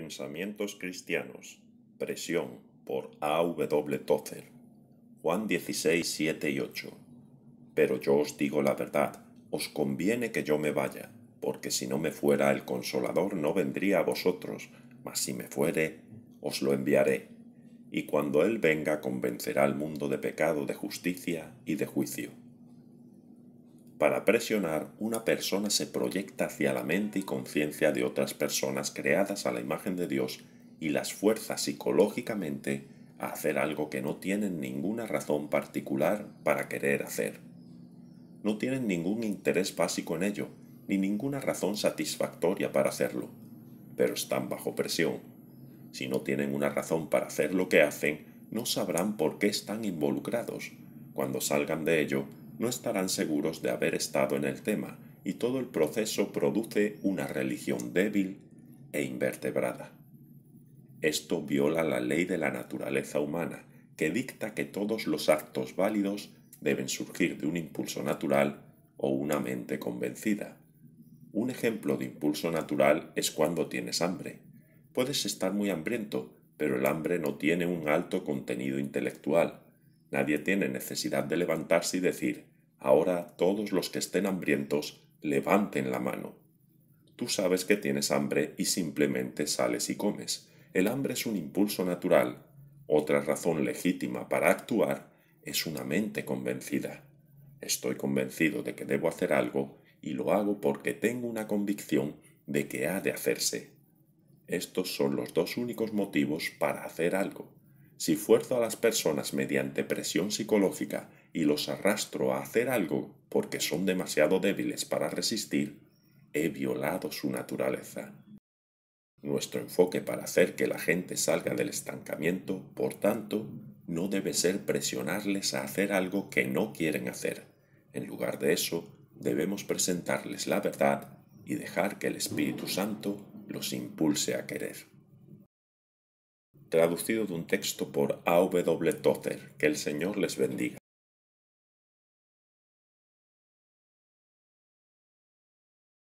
Pensamientos cristianos. Presión por A. W. Tozer. Juan 16, 7 y 8. Pero yo os digo la verdad, os conviene que yo me vaya, porque si no me fuera el consolador no vendría a vosotros, mas si me fuere, os lo enviaré. Y cuando él venga convencerá al mundo de pecado, de justicia y de juicio para presionar, una persona se proyecta hacia la mente y conciencia de otras personas creadas a la imagen de Dios y las fuerza psicológicamente a hacer algo que no tienen ninguna razón particular para querer hacer. No tienen ningún interés básico en ello, ni ninguna razón satisfactoria para hacerlo, pero están bajo presión. Si no tienen una razón para hacer lo que hacen, no sabrán por qué están involucrados. Cuando salgan de ello, no estarán seguros de haber estado en el tema y todo el proceso produce una religión débil e invertebrada. Esto viola la ley de la naturaleza humana, que dicta que todos los actos válidos deben surgir de un impulso natural o una mente convencida. Un ejemplo de impulso natural es cuando tienes hambre. Puedes estar muy hambriento, pero el hambre no tiene un alto contenido intelectual, Nadie tiene necesidad de levantarse y decir, ahora todos los que estén hambrientos, levanten la mano. Tú sabes que tienes hambre y simplemente sales y comes. El hambre es un impulso natural. Otra razón legítima para actuar es una mente convencida. Estoy convencido de que debo hacer algo y lo hago porque tengo una convicción de que ha de hacerse. Estos son los dos únicos motivos para hacer algo. Si fuerzo a las personas mediante presión psicológica y los arrastro a hacer algo porque son demasiado débiles para resistir, he violado su naturaleza. Nuestro enfoque para hacer que la gente salga del estancamiento, por tanto, no debe ser presionarles a hacer algo que no quieren hacer. En lugar de eso, debemos presentarles la verdad y dejar que el Espíritu Santo los impulse a querer traducido de un texto por A. W. Que el Señor les bendiga.